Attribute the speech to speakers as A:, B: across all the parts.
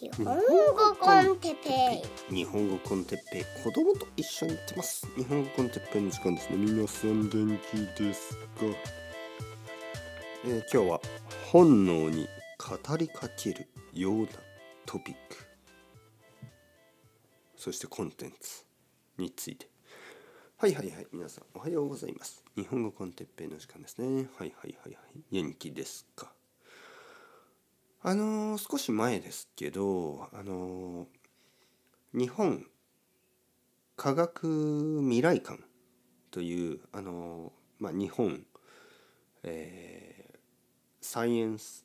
A: 日本語コンテッペイ日本語コンテッペイ子供と一緒に行ってます日本語コンテッペイの時間ですね皆さん元気ですか、えー、今日は本能に語りかけるようなトピックそしてコンテンツについてはいはいはい皆さんおはようございます日本語コンテッペイの時間ですねはいはいはいはい元気ですかあのー、少し前ですけど、あのー、日本科学未来館という、あのー、まあ、日本、えー、サイエンス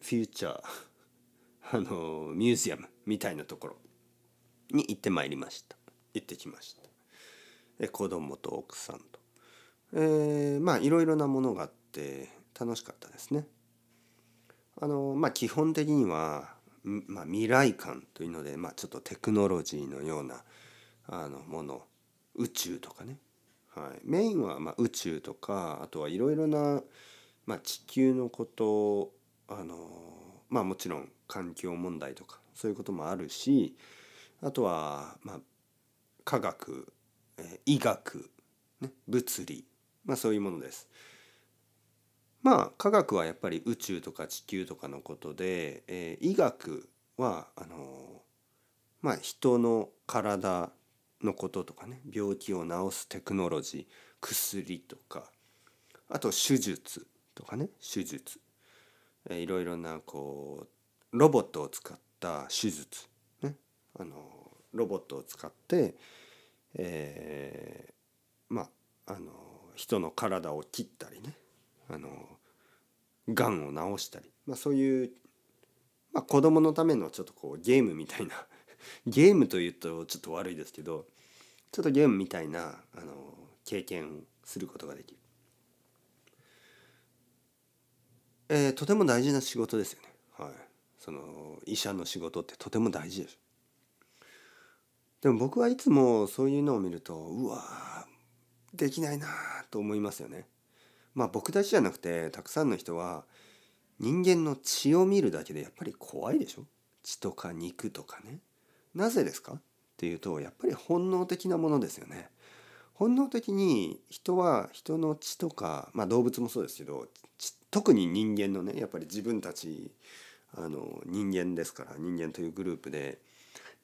A: フューチャー あのミュージアムみたいなところに行ってまいりました行ってきましたで子供と奥さんと、えー、まあいろいろなものがあって楽しかったですねあのまあ、基本的には、まあ、未来感というので、まあ、ちょっとテクノロジーのようなあのもの宇宙とかね、はい、メインはま宇宙とかあとはいろいろな、ま地球のことあのまもちろん環境問題とかそういうこともあるしあとは、ま科学、え医学、ね、物理、まそういうものです。まあ科学はやっぱり宇宙とか地球とかのことで、えー、医学はあのまあ人の体のこととかね病気を治すテクノロジー薬とかあと手術とかね手術、えー、いろいろなこうロボットを使った手術、ね、あのロボットを使って、えー、まああの人の体を切ったりねあのがんを治したり、まあ、そういう、まあ、子供のためのちょっとこうゲームみたいな ゲームというとちょっと悪いですけどちょっとゲームみたいなあの経験をすることができる、えー、とても大事な仕事ですよねはいその医者の仕事ってとても大事ですでも僕はいつもそういうのを見るとうわできないなと思いますよねまあ僕たちじゃなくてたくさんの人は人間の血を見るだけでやっぱり怖いでしょ血とか肉とかね。なぜですかっていうとやっぱり本能的なものですよね。本能的に人は人の血とか、まあ、動物もそうですけど特に人間のねやっぱり自分たちあの人間ですから人間というグループで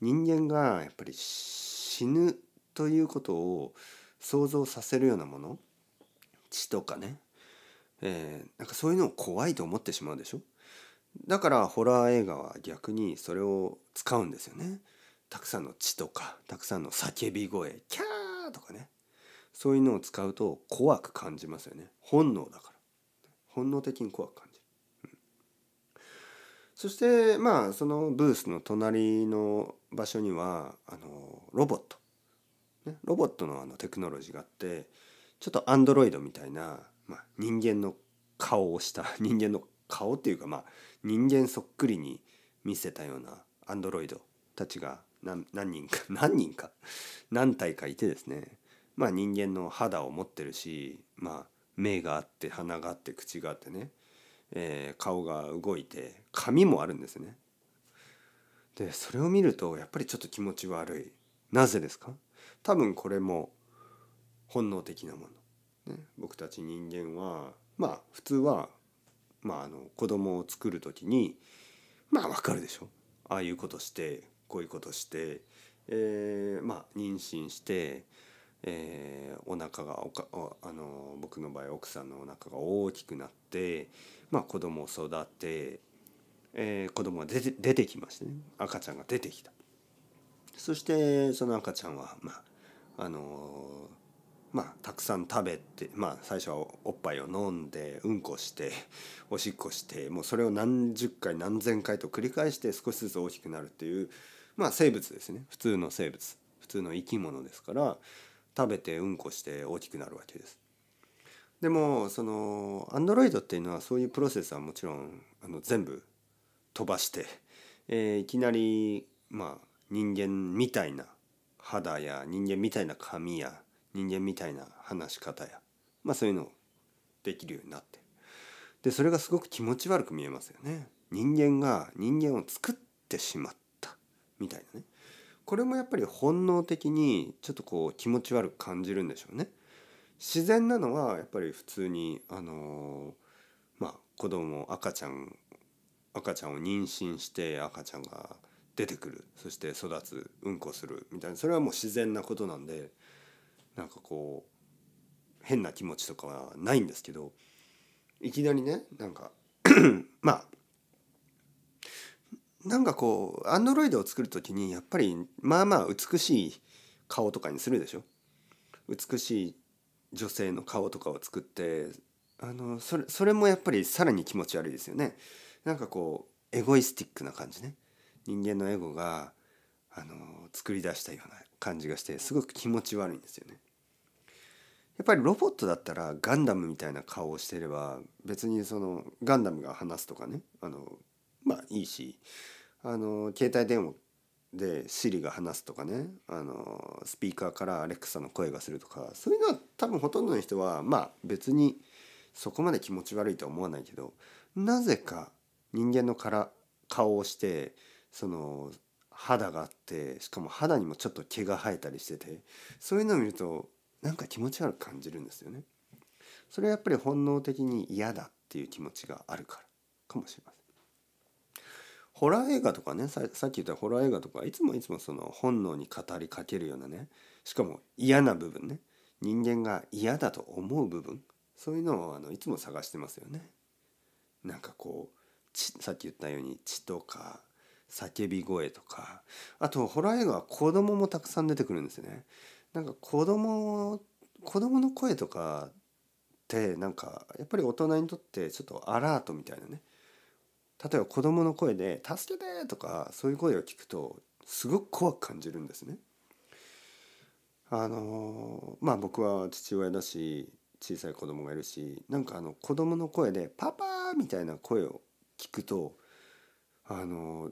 A: 人間がやっぱり死ぬということを想像させるようなもの血とかねえー、なんかそういうのを怖いと思ってしまうでしょだからホラー映画は逆にそれを使うんですよねたくさんの血とかたくさんの叫び声キャーとかねそういうのを使うと怖く感じますよね本能だから本能的に怖く感じる、うん、そしてまあそのブースの隣の場所にはあのロボット、ね、ロボットのあのテクノロジーがあってちょっとアンドロイドみたいなまあ、人間の顔をした 人間の顔っていうかまあ人間そっくりに見せたようなアンドロイドたちが何人か 何人か何体かいてですねまあ人間の肌を持ってるしまあ目があって鼻があって口があってね、えー、顔が動いて髪もあるんですね。でそれを見るとやっぱりちょっと気持ち悪いなぜですか多分これも本能的なものね、僕たち人間はまあ普通は、まあ、あの子供を作る時にまあわかるでしょああいうことしてこういうことして、えー、まあ妊娠して、えー、お腹がおかあの僕の場合奥さんのお腹が大きくなって、まあ、子供を育て、えー、子供が出て出てきましたね赤ちゃんが出てきた。そしてその赤ちゃんはまああのーまあ、たくさん食べて、まあ、最初はおっぱいを飲んでうんこしておしっこしてもうそれを何十回何千回と繰り返して少しずつ大きくなるっていう、まあ、生物ですね普通の生物普通の生き物ですから食べてうんこして大きくなるわけです。でもそのアンドロイドっていうのはそういうプロセスはもちろんあの全部飛ばして、えー、いきなりまあ人間みたいな肌や人間みたいな髪や人間みたいな話し方や、まあ、そういうのをできるようになってでそれがすごく気持ち悪く見えますよね。人間が人間を作ってしまったみたいなねこれもやっぱり本能的にちょっとこう気持ち悪く感じるんでしょうね。自然なのはやっぱり普通にあのまあ子供赤ちゃん赤ちゃんを妊娠して赤ちゃんが出てくるそして育つうんこするみたいなそれはもう自然なことなんでなんかこう変な気持ちとかはないんですけどいきなりねなんか まあなんかこうアンドロイドを作る時にやっぱりまあまあ美しい顔とかにするでしょ美しい女性の顔とかを作ってあのそれそれもやっぱりさらに気持ち悪いですよねなんかこうエゴイスティックな感じね人間のエゴがあの作り出したような感じがしてすごく気持ち悪いんですよねやっぱりロボットだったらガンダムみたいな顔をしてれば別にそのガンダムが話すとかねあのまあいいしあの携帯電話でシリが話すとかねあのスピーカーからアレクサの声がするとかそういうのは多分ほとんどの人はまあ別にそこまで気持ち悪いとは思わないけどなぜか人間のから顔をしてその肌があってしかも肌にもちょっと毛が生えたりしててそういうのを見るとなんか気持ち悪く感じるんですよね。それはやっぱり本能的に嫌だっていう気持ちがあるからかもしれません。ホラー映画とかねさっき言ったホラー映画とかいつもいつもその本能に語りかけるようなねしかも嫌な部分ね人間が嫌だと思う部分そういうのをあのいつも探してますよね。なんかこうさっき言ったように血とか叫び声とかあとホラー映画は子供もたくさん出てくるんですよねなんか子供子供の声とかってなんかやっぱり大人にとってちょっとアラートみたいなね例えば子供の声で「助けて!」とかそういう声を聞くとすごく怖く感じるんですね。あのまあ僕は父親だし小さい子供がいるしなんかあの子供の声で「パパ!」みたいな声を聞くとあの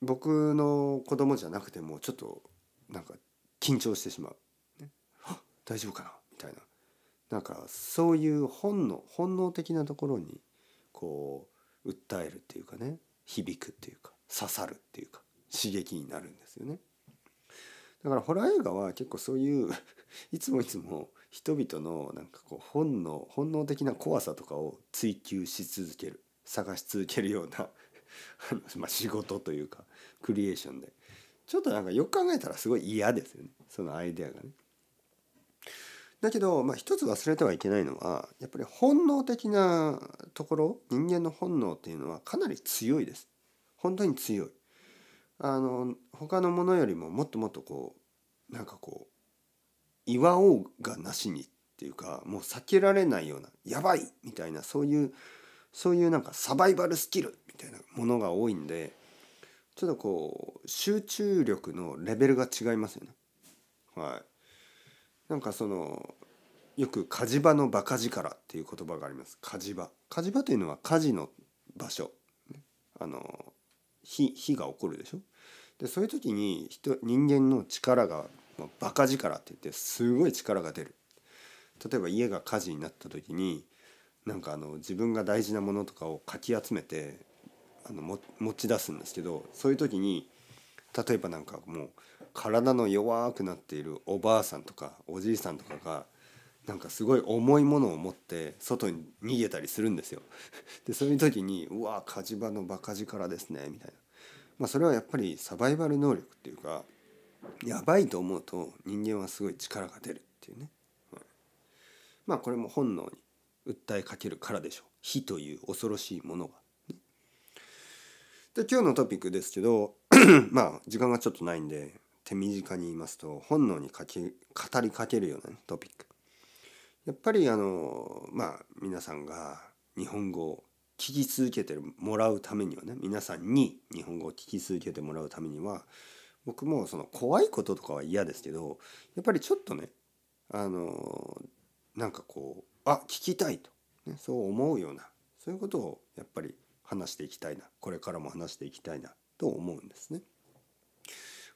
A: 僕の子供じゃなくてもちょっとなんか緊張してしまう、ね、大丈夫かなみたいななんかそういう本能本能的なところにこう訴えるっていうかね響くっていうか刺さるっていうか刺激になるんですよね。だからホラー映画は結構そういう いつもいつも人々のなんかこう本能本能的な怖さとかを追求し続ける探し続けるような まあ仕事というかクリエーションでちょっとなんかよく考えたらすごい嫌ですよねそのアイデアがね。だけど、まあ、一つ忘れてはいけないのはやっぱり本能的なところ人間の本能っていうのはかなり強いです。本当に強い。あの他のものよりももっともっとこうなんかこう祝おうがなしにっていうかもう避けられないようなやばいみたいなそういうそういうなんかサバイバルスキルみたいなものが多いんでちょっとこう集中力のレベルが違いますよね。はい、なんかそのよく火事場の馬鹿力っていう言葉があります火事場火事場というのは火事の場所、あの火火が起こるでしょでそういう時に人人間の力が、まあ、バカ力って言ってすごい力が出る例えば家が火事になった時になんかあの自分が大事なものとかをかき集めてあの持ち出すんですけどそういう時に例えばなんかもう体の弱くなっているおばあさんとかおじいさんとかがなんかすごい重いものを持って外に逃げたりするんですよ。でそういう時に「うわ火事場のバカ力ですね」みたいな、まあ、それはやっぱりサバイバル能力っていうかやばいと思うと人間はすごい力が出るっていうね、うん、まあこれも本能に訴えかけるからでしょう火という恐ろしいものがで今日のトピックですけど まあ時間がちょっとないんで手短に言いますと本能にかけ語りかけるような、ね、トピックやっぱりあのまあ皆さんが日本語を聞き続けてもらうためにはね皆さんに日本語を聞き続けてもらうためには僕もその怖いこととかは嫌ですけどやっぱりちょっとねあのなんかこうあ聞きたいと、ね、そう思うようなそういうことをやっぱり話していきたいなこれからも話していきたいなと思うんですね。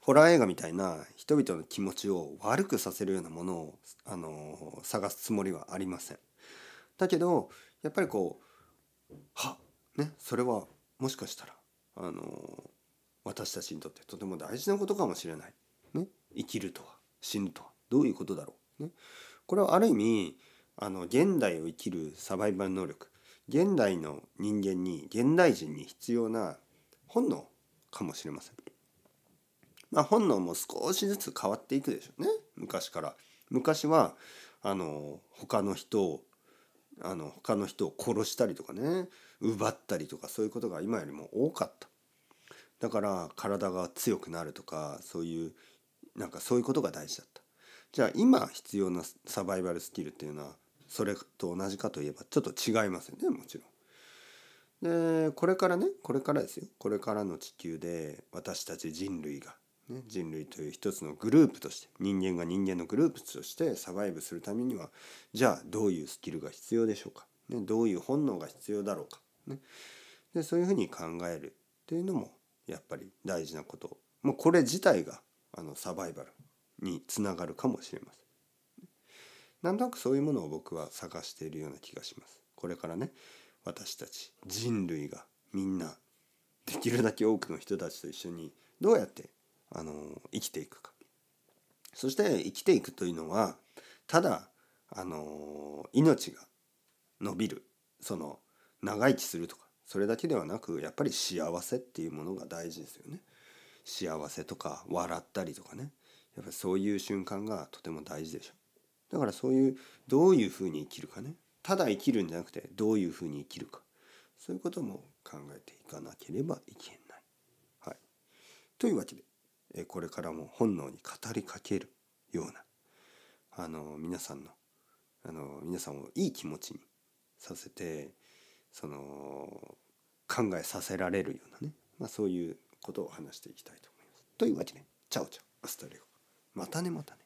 A: ホラー映画みたいな人々の気持ちを悪くさせるようなものを、あの探すつもりはありません。だけどやっぱりこうはねそれはもしかしたら、あの私たちにとってとても大事なことかもしれない。ね、生きるとは死ぬとはどういうことだろう。ね、これはある意味あの現代を生きるサバイバル能力現代の人間に現代人に必要な本能かもしれません。まあ、本能も少しずつ変わっていくでしょうね昔から。昔はあの他の人をあの他の人を殺したりとかね奪ったりとかそういうことが今よりも多かった。だから体が強くなるとかそういうなんかそういうことが大事だった。じゃあ今必要なサバイバルスキルっていうのはそれと同じかといえばちょっと違いますよねもちろん。でこれからねこれからですよこれからの地球で私たち人類が、ね、人類という一つのグループとして人間が人間のグループとしてサバイブするためにはじゃあどういうスキルが必要でしょうか、ね、どういう本能が必要だろうか、ね、でそういうふうに考えるっていうのもやっぱり大事なこともうこれ自体があのサバイバルにつながるかもしれません。なんとなくそういうものを僕は探しているような気がします。これからね私たち人類がみんなできるだけ多くの人たちと一緒にどうやってあの生きていくかそして生きていくというのはただあの命が伸びるその長生きするとかそれだけではなくやっぱり幸せっていうものが大事ですよね。幸せとか笑ったりとかねやっぱそういう瞬間がとても大事でしょ。だからそういうどういうふうに生きるかねただ生きるんじゃなくてどういうふうに生きるかそういうことも考えていかなければいけない。はい、というわけでこれからも本能に語りかけるようなあの皆さんのあの皆さんをいい気持ちにさせてその考えさせられるようなね、まあ、そういうことを話していきたいと思います。というわけで「チャオチャオアスタレゴ」またねまたね。